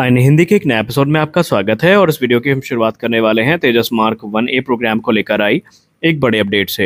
आइन हिंदी के एक नए एपिसोड में आपका स्वागत है और इस वीडियो की हम शुरुआत करने वाले हैं Tejas mark one A program को लेकर आई एक बड़े अपडेट से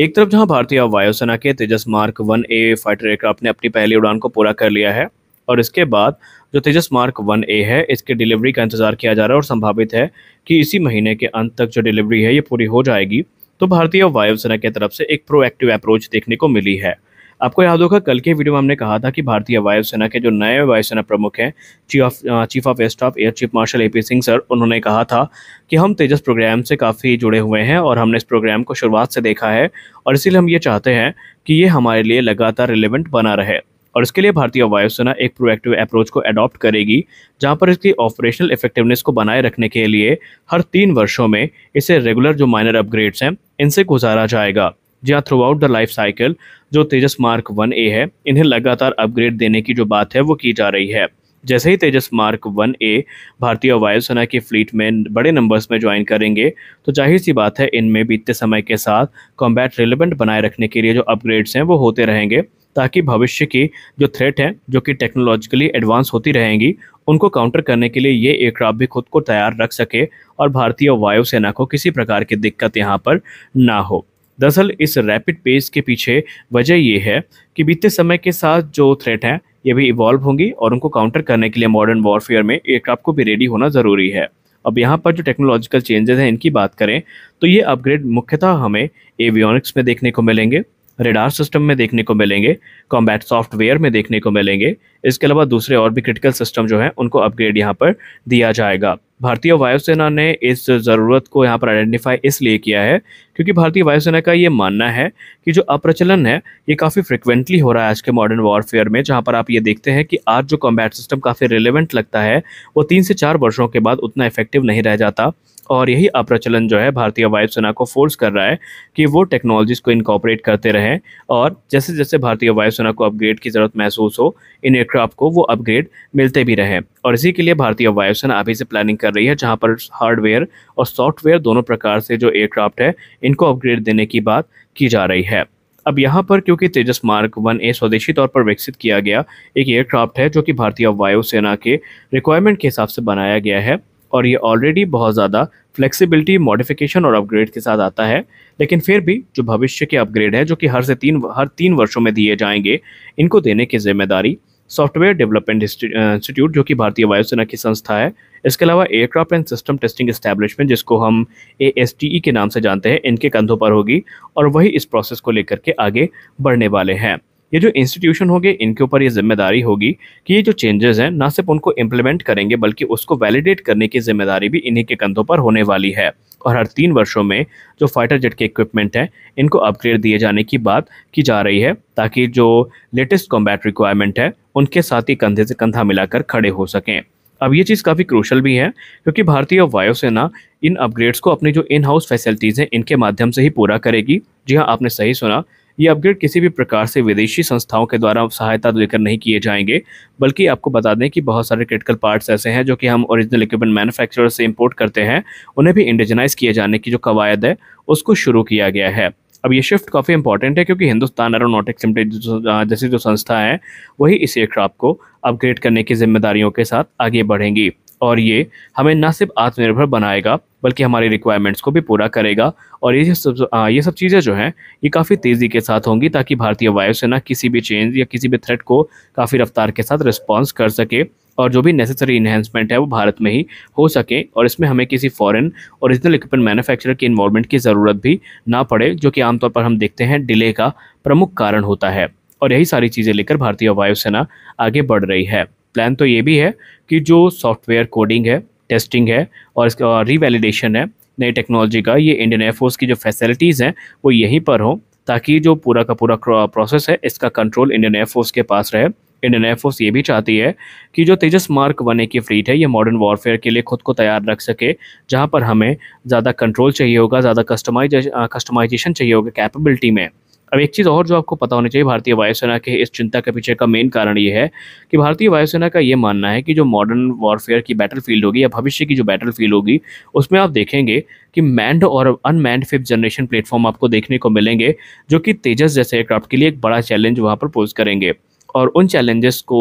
एक तरफ जहां भारतीय वायुसेना के Tejas mark one A fighter aircraft ने अपनी पहली उड़ान को पूरा कर लिया है और इसके बाद जो तेजस मार्क वन ए है इसके डिलीवरी का इंतजार किया जा रहा है और संभावित है कि इसी महीने के अंत तक जो डिलीवरी है ये पूरी हो जाएगी तो भारतीय वायुसेना की तरफ से एक प्रोएक्टिव अप्रोच देखने को मिली है आपको याद होगा कल के वीडियो में हमने कहा था कि भारतीय वायुसेना के जो नए वायुसेना प्रमुख हैं chief of chief of air staff air chief marshal A P Singh sir उन्होंने कहा था कि हम तेजस प्रोग्राम से काफ़ी जुड़े हुए हैं और हमने इस प्रोग्राम को शुरुआत से देखा है और इसीलिए हम ये चाहते हैं कि ये हमारे लिए लगातार रिलेवेंट बना रहे और इसके लिए भारतीय वायुसेना एक प्रोएक्टिव अप्रोच को अडॉप्ट करेगी जहां पर इसकी ऑपरेशनल इफेक्टिवनेस को बनाए रखने के लिए हर तीन वर्षों में इसे रेगुलर जो माइनर अपग्रेड्स हैं इनसे गुजारा जाएगा या throughout the life cycle जो तेजस मार्क वन ए है इन्हें लगातार अपग्रेड देने की जो बात है वो की जा रही है जैसे ही तेजस मार्क वन ए भारतीय वायुसेना की फ्लीट में बड़े नंबर्स में ज्वाइन करेंगे तो जाहिर सी बात है इनमें बीतते समय के साथ कॉम्बैट रिलेवेंट बनाए रखने के लिए जो अपग्रेड्स हैं वो होते रहेंगे ताकि भविष्य की जो थ्रेट हैं जो कि टेक्नोलॉजिकली एडवांस होती रहेंगी उनको काउंटर करने के लिए ये एयरक्राफ्ट भी खुद को तैयार रख सके और भारतीय वायुसेना को किसी प्रकार की दिक्कत यहाँ पर ना हो दरअसल इस रैपिड पेस के पीछे वजह यह है कि बीते समय के साथ जो थ्रेट हैं ये भी इवॉल्व होंगी और उनको काउंटर करने के लिए मॉडर्न वॉरफेयर में एयरक्राफ्ट को भी रेडी होना ज़रूरी है अब यहाँ पर जो टेक्नोलॉजिकल चेंजेस हैं इनकी बात करें तो ये अपग्रेड मुख्यतः हमें एवियोनिक्स में देखने को मिलेंगे रेडार सिस्टम में देखने को मिलेंगे कॉम्बैट सॉफ्टवेयर में देखने को मिलेंगे इसके अलावा दूसरे और भी क्रिटिकल सिस्टम जो हैं उनको अपग्रेड यहाँ पर दिया जाएगा भारतीय वायुसेना ने इस ज़रूरत को यहाँ पर आइडेंटिफाई इसलिए किया है क्योंकि भारतीय वायुसेना का ये मानना है कि जो अप्रचलन है ये काफ़ी फ्रिक्वेंटली हो रहा है आज के मॉडर्न वॉरफेयर में जहाँ पर आप ये देखते हैं कि आज जो कॉम्बैट सिस्टम काफ़ी रिलेवेंट लगता है वो तीन से चार वर्षों के बाद उतना इफेक्टिव नहीं रह जाता और यही अप्रचलन जो है भारतीय वायुसेना को फोर्स कर रहा है कि वो टेक्नोलॉजीज़ को इनकॉपरेट करते रहें और जैसे जैसे भारतीय वायुसेना को अपग्रेड की ज़रूरत महसूस हो इन एयरक्राफ्ट को वो अपग्रेड मिलते भी रहें और इसी के लिए भारतीय वायुसेना अभी से प्लानिंग कर रही है जहाँ पर हार्डवेयर और सॉफ्टवेयर दोनों प्रकार से जो एयरक्राफ्ट है इनको अपग्रेड देने की बात की जा रही है अब यहाँ पर क्योंकि तेजस मार्क वन ए स्वदेशी तौर पर विकसित किया गया एक एयरक्राफ्ट है जो कि भारतीय वायुसेना के रिक्वायरमेंट के हिसाब से बनाया गया है और ये ऑलरेडी बहुत ज़्यादा फ्लेक्सिबिलिटी मॉडिफिकेशन और अपग्रेड के साथ आता है लेकिन फिर भी जो भविष्य के अपग्रेड है जो कि हर से तीन हर तीन वर्षों में दिए जाएंगे इनको देने की जिम्मेदारी सॉफ्टवेयर डेवलपमेंट इंस्टीट्यूट जो कि भारतीय वायुसेना की संस्था है इसके अलावा aircraft and system testing establishment जिसको हम ए e के नाम से जानते हैं इनके कंधों पर होगी और वही इस प्रोसेस को लेकर के आगे बढ़ने वाले हैं ये जो इंस्टीट्यूशन होंगे इनके ऊपर ये जिम्मेदारी होगी कि ये जो चेंजेस हैं ना सिर्फ उनको इम्प्लीमेंट करेंगे बल्कि उसको वैलिडेट करने की जिम्मेदारी भी इन्हीं के कंधों पर होने वाली है और हर तीन वर्षों में जो फाइटर जेट के इक्विपमेंट हैं इनको अपग्रेड दिए जाने की बात की जा रही है ताकि जो लेटेस्ट कॉम्बैट रिक्वायरमेंट है उनके साथ ही कंधे से कंधा मिलाकर खड़े हो सकें अब ये चीज़ काफ़ी क्रूशल भी है क्योंकि भारतीय वायुसेना इन अपग्रेड्स को अपनी जो इन हाउस फैसिलिटीज़ हैं इनके माध्यम से ही पूरा करेगी जी हाँ आपने सही सुना ये अपग्रेड किसी भी प्रकार से विदेशी संस्थाओं के द्वारा सहायता लेकर नहीं किए जाएंगे बल्कि आपको बता दें कि बहुत सारे क्रिटिकल पार्ट्स ऐसे हैं जो कि हम ओरिजिनल इक्विपमेंट मैन्युफैक्चरर से इंपोर्ट करते हैं उन्हें भी इंडिजनाइज किए जाने की जो कवायद है उसको शुरू किया गया है अब ये शिफ्ट काफ़ी इंपॉर्टेंट है क्योंकि हिंदुस्तान एरोनॉटिक्स लिमिटेड जैसी जो संस्था है वही इस एयरक्राफ्ट को अपग्रेड करने की जिम्मेदारियों के साथ आगे बढ़ेंगी और ये हमें न सिर्फ आत्मनिर्भर बनाएगा बल्कि हमारी रिक्वायरमेंट्स को भी पूरा करेगा और ये सब ये सब चीज़ें जो हैं ये काफ़ी तेज़ी के साथ होंगी ताकि भारतीय वायुसेना किसी भी चेंज या किसी भी थ्रेट को काफ़ी रफ्तार के साथ रिस्पॉन्स कर सके और जो भी नेसेसरी इन्हेंसमेंट है वो भारत में ही हो सके और इसमें हमें किसी फॉरेन ओरिजिनल इक्विपमेंट मैन्युफैक्चरर की इन्वॉल्वमेंट की ज़रूरत भी ना पड़े जो कि आमतौर पर हम देखते हैं डिले का प्रमुख कारण होता है और यही सारी चीज़ें लेकर भारतीय वायुसेना आगे बढ़ रही है प्लान तो ये भी है कि जो सॉफ्टवेयर कोडिंग है टेस्टिंग है और इसका रीवैलिडेशन है नई टेक्नोलॉजी का ये इंडियन एयरफोर्स की जो फैसिलिटीज़ हैं वो यहीं पर हों ताकि जो पूरा का पूरा प्रोसेस है इसका कंट्रोल इंडियन एयरफोर्स के पास रहे इंडियन एयरफोर्स ये भी चाहती है कि जो तेजस मार्क वन ए की फ्लीट है ये मॉडर्न वॉरफेयर के लिए खुद को तैयार रख सके जहाँ पर हमें ज़्यादा कंट्रोल चाहिए होगा ज़्यादा कस्टमाइज कस्टमाइजेशन चाहिए होगा कैपेबिलिटी में अब एक चीज़ और जो आपको पता होनी चाहिए भारतीय वायुसेना के इस चिंता के पीछे का मेन कारण ये है कि भारतीय वायुसेना का ये मानना है कि जो मॉडर्न वॉरफेयर की बैटल फील्ड होगी या भविष्य की जो बैटल फील्ड होगी उसमें आप देखेंगे कि मैंड और अनमैंड फिफ्थ जनरेशन प्लेटफॉर्म आपको देखने को मिलेंगे जो कि तेजस जैसे एयरक्राफ्ट के लिए एक बड़ा चैलेंज वहाँ पर पोज करेंगे और उन चैलेंजेस को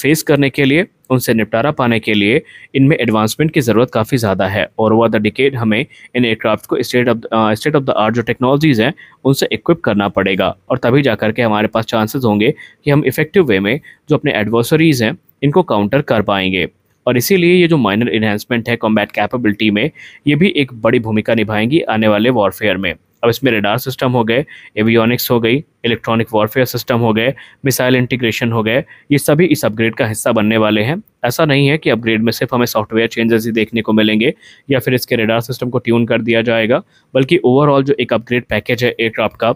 फेस करने के लिए उनसे निपटारा पाने के लिए इनमें एडवांसमेंट की ज़रूरत काफ़ी ज़्यादा है और ओवर द डिकेड हमें इन एयरक्राफ्ट को state of state of the art जो टेक्नोलॉजीज़ हैं उनसे इक्विप करना पड़ेगा और तभी जा करके हमारे पास चांसेस होंगे कि हम इफ़ेक्टिव वे में जो अपने एडवर्सरीज़ हैं इनको काउंटर कर पाएंगे और इसीलिए ये जो माइनर इन्हेंसमेंट है कॉम्बैट कैपेबिलिटी में ये भी एक बड़ी भूमिका निभाएंगी आने वाले वॉरफेयर में अब इसमें रेडार सिस्टम हो गए एवियोनिक्स हो गई इलेक्ट्रॉनिक वॉरफेयर सिस्टम हो गए मिसाइल इंटीग्रेशन हो गए ये सभी इस अपग्रेड का हिस्सा बनने वाले हैं ऐसा नहीं है कि अपग्रेड में सिर्फ हमें सॉफ्टवेयर चेंजेस ही देखने को मिलेंगे या फिर इसके रेडार सिस्टम को ट्यून कर दिया जाएगा बल्कि ओवरऑल जो एक अपग्रेड पैकेज है एयरक्राफ्ट का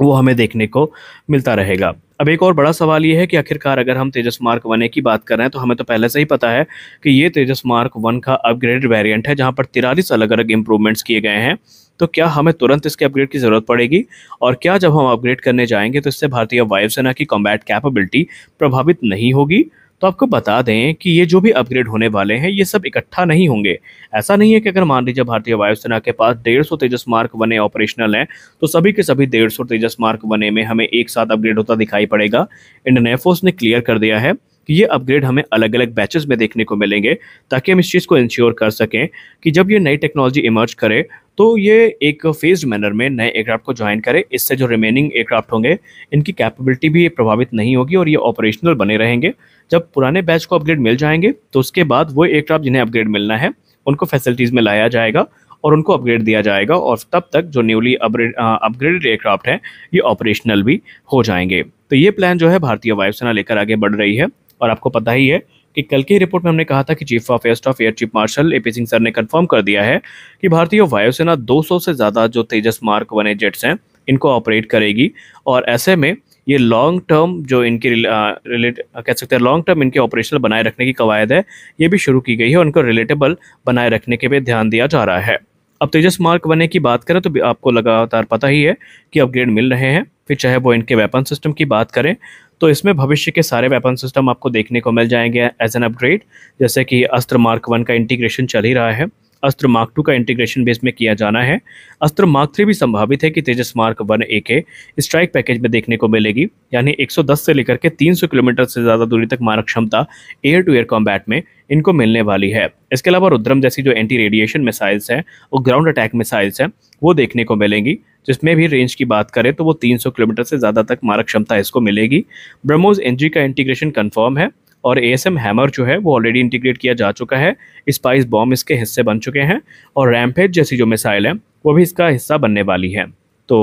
वो हमें देखने को मिलता रहेगा अब एक और बड़ा सवाल ये है कि आखिरकार अगर हम तेजस मार्क वन ए की बात कर रहे हैं तो हमें तो पहले से ही पता है कि ये तेजस मार्क वन का अपग्रेडेड वेरिएंट है जहां पर तिरालीस अलग अलग इम्प्रूवमेंट्स किए गए हैं तो क्या हमें तुरंत इसके अपग्रेड की ज़रूरत पड़ेगी और क्या जब हम अपग्रेड करने जाएंगे तो इससे भारतीय वायुसेना की कॉम्बैट कैपेबिलिटी प्रभावित नहीं होगी तो आपको बता दें कि ये जो भी अपग्रेड होने वाले हैं ये सब इकट्ठा नहीं होंगे ऐसा नहीं है कि अगर मान लीजिए भारतीय वायुसेना के पास डेढ़ सौ तेजस मार्क वन ऑपरेशनल हैं तो सभी के सभी डेढ़ सौ तेजस मार्क वने में हमें एक साथ अपग्रेड होता दिखाई पड़ेगा इंडियन एयरफोर्स ने क्लियर कर दिया है कि ये अपग्रेड हमें अलग अलग बैचेस में देखने को मिलेंगे ताकि हम इस चीज़ को इंश्योर कर सकें कि जब ये नई टेक्नोलॉजी इमर्ज करे तो ये एक फेज मैनर में नए एयरक्राफ्ट को ज्वाइन करें इससे जो रिमेनिंग एयरक्राफ्ट होंगे इनकी कैपेबिलिटी भी प्रभावित नहीं होगी और ये ऑपरेशनल बने रहेंगे जब पुराने बैच को अपग्रेड मिल जाएंगे तो उसके बाद वो एयरक्राफ्ट जिन्हें अपग्रेड मिलना है उनको फैसिलिटीज़ में लाया जाएगा और उनको अपग्रेड दिया जाएगा और तब तक जो न्यूली अपग्रेडेड एयरक्राफ्ट हैं ये ऑपरेशनल भी हो जाएंगे तो ये प्लान जो है भारतीय वायुसेना लेकर आगे बढ़ रही है और आपको पता ही है कि कल की रिपोर्ट में हमने कहा था कि chief of air staff air chief marshal A Singh sir ने कंफर्म कर दिया है कि भारतीय वायुसेना 200 से ज़्यादा जो तेजस मार्क बने जेट्स हैं इनको ऑपरेट करेगी और ऐसे में ये लॉन्ग टर्म जो इनके रिलेट कह सकते हैं लॉन्ग टर्म इनके ऑपरेशनल बनाए रखने की कवायद है ये भी शुरू की गई है और इनको रिलेटेबल बनाए रखने के पे ध्यान दिया जा रहा है अब तेजस मार्क बने की बात करें तो आपको लगातार पता ही है कि अपग्रेड मिल रहे हैं फिर चाहे वो इनके वेपन सिस्टम की बात करें तो इसमें भविष्य के सारे वेपन सिस्टम आपको देखने को मिल जाएंगे एज एन अपग्रेड जैसे कि अस्त्र मार्क वन का इंटीग्रेशन चल ही रहा है अस्त्र मार्क टू का इंटीग्रेशन बेस में किया जाना है अस्त्र मार्क थ्री भी संभावित है कि तेजस मार्क वन ए के स्ट्राइक पैकेज में देखने को मिलेगी यानी 110 से लेकर के 300 किलोमीटर से ज़्यादा दूरी तक मारक क्षमता एयर टू एयर कॉम्बैट में इनको मिलने वाली है इसके अलावा रुद्रम जैसी जो एंटी रेडिएशन मिसाइल्स हैं और ग्राउंड अटैक मिसाइल्स हैं वो देखने को मिलेंगी जिसमें भी रेंज की बात करें तो वो 300 किलोमीटर से ज़्यादा तक मारक क्षमता इसको मिलेगी ब्रह्मोस एन का इंटीग्रेशन कन्फर्म है और ए एस एम हैमर जो है वो ऑलरेडी इंटीग्रेट किया जा चुका है स्पाइस बॉम्ब इसके हिस्से बन चुके हैं और रैम्पेज जैसी जो मिसाइल है वो भी इसका हिस्सा बनने वाली है तो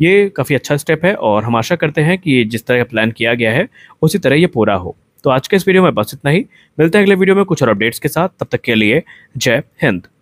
ये काफ़ी अच्छा स्टेप है और हम आशा करते हैं कि जिस तरह प्लान किया गया है उसी तरह ये पूरा हो तो आज के इस वीडियो में बस इतना ही मिलते हैं अगले वीडियो में कुछ और अपडेट्स के साथ तब तक के लिए जय हिंद